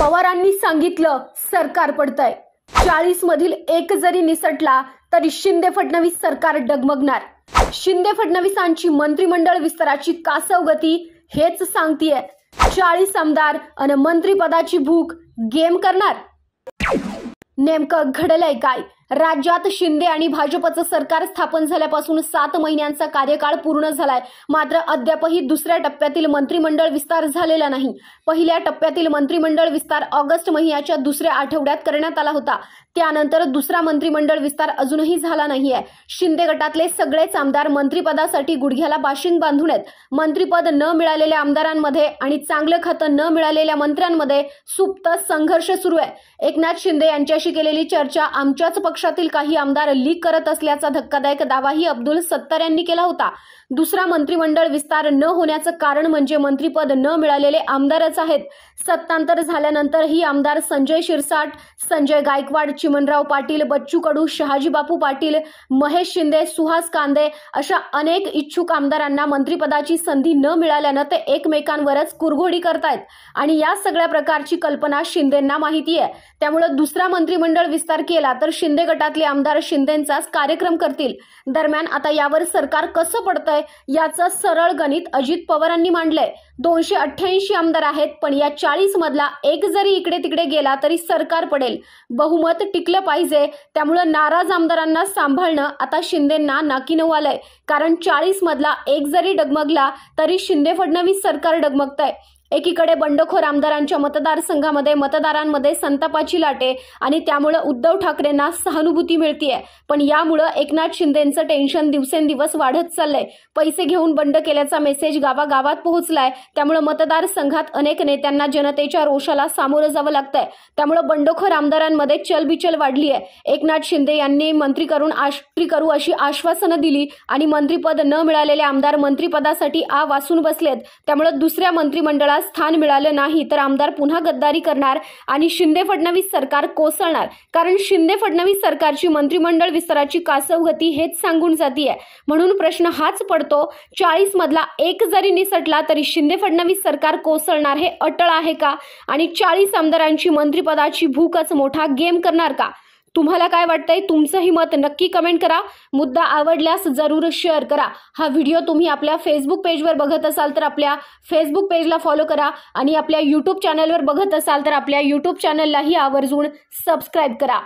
पवारांनी सांगितलं सरकार पडतंय चाळीस मधील एक जरी निसटला तरी शिंदे फडणवीस सरकार डगमगणार शिंदे फडणवीसांची मंत्रिमंडळ विस्ताराची कासव गती हेच सांगतीये चाळीस आमदार आणि मंत्रिपदाची भूक गेम करणार नेमकं घडलंय काय राज्यात शिंदे आणि भाजपचं सरकार स्थापन झाल्यापासून सात महिन्यांचा कार्यकाळ पूर्ण झालाय मात्र अद्यापही दुसऱ्या टप्प्यातील मंत्रिमंडळ विस्तार झालेला नाही पहिल्या टप्प्यातील मंत्रिमंडळ विस्तार ऑगस्ट महिन्याच्या दुसऱ्या आठवड्यात करण्यात आला होता त्यानंतर दुसरा मंत्रिमंडळ विस्तार अजूनही झाला नाहीये शिंदे गटातले सगळेच आमदार मंत्रिपदासाठी गुडघ्याला बाशिंग बांधून आहेत मंत्रिपद न मिळालेल्या आमदारांमध्ये आणि चांगलं खातं न मिळालेल्या मंत्र्यांमध्ये सुप्त संघर्ष सुरू आहे एकनाथ शिंदे यांच्याशी केलेली चर्चा आमच्याच पक्षातील काही आमदार लीक करत असल्याचा धक्कादायक दावाही अब्दुल सत्तार यांनी केला होता दुसरा मंत्रिमंडळ विस्तार न होण्याचं कारण म्हणजे मंत्रीपद न मिळालेले आमदारच आहेत सत्तांतर झाल्यानंतरही आमदार संजय शिरसाट संजय गायकवाड चिमनराव पाटील बच्चू कडू शहाजीबापू पाटील महेश शिंदे सुहास कांदे अशा अनेक इच्छुक आमदारांना मंत्रिपदाची संधी न मिळाल्यानं ते एकमेकांवरच कुरघोडी करतायत आणि या सगळ्या प्रकारची कल्पना शिंदेंना माहिती आहे त्यामुळे दुसरा मंत्रिमंडळ विस्तार केला तर शिंदे गटातले आमदार शिंदेंचाच कार्यक्रम करतील दरम्यान आता यावर सरकार कसं पडतंय याचं सरळ गणित अजित पवारांनी मांडलंय दोनशे अठ्ठ्याऐंशी आमदार आहेत पण या चाळीस मधला एक जरी इकडे तिकडे गेला तरी सरकार पडेल बहुमत टिकलं पाहिजे त्यामुळे नाराज आमदारांना सांभाळणं आता शिंदेंना नाकीनऊ आलंय कारण चाळीस मधला एक जरी डगमगला तरी शिंदे फडणवीस सरकार डगमगतंय एकीकडे बंडखोर आमदारांच्या मतदारसंघामध्ये मतदारांमध्ये संतापाची लाटे आणि त्यामुळं उद्धव ठाकरेंना सहानुभूती मिळतीये पण यामुळं एकनाथ शिंदेचं टेन्शन दिवसेंदिवस वाढत चाललंय पैसे घेऊन बंड केल्याचा मेसेज गावागावात पोहोचलाय त्यामुळे मतदारसंघात अनेक नेत्यांना जनतेच्या रोषाला सामोरं जावं लागतंय त्यामुळे बंडखोर आमदारांमध्ये चलबिचल वाढली आहे एकनाथ शिंदे यांनी मंत्री करून आष्ट्री करू अशी आश्वासनं दिली आणि मंत्रीपद न मिळालेले आमदार मंत्रीपदासाठी आ वासून बसलेत त्यामुळे दुसऱ्या मंत्रिमंडळात स्थान मिळालं नाही तर आमदार पुन्हा गद्दारी करणार आणि शिंदे फडणवीस सरकार कोसळणार कारण शिंदे फडणवीस सरकारची मंत्रिमंडळ विस्ताराची कासवगती हेच सांगून जातीय म्हणून प्रश्न हाच पडतो चाळीस मधला एक जरी निसटला तरी शिंदे फडणवीस सरकार कोसळणार हे अटळ आहे का आणि चाळीस आमदारांची मंत्रिपदाची भूकच मोठा गेम करणार का तुम्हाला काय वाटतंय तुमचंही मत नक्की कमेंट करा मुद्दा आवडल्यास जरूर शेअर करा हा व्हिडिओ तुम्ही आपल्या फेसबुक पेजवर बघत असाल तर आपल्या फेसबुक पेजला फॉलो करा आणि आपल्या यूट्यूब चॅनलवर बघत असाल तर आपल्या यूट्यूब चॅनललाही आवर्जून सबस्क्राईब करा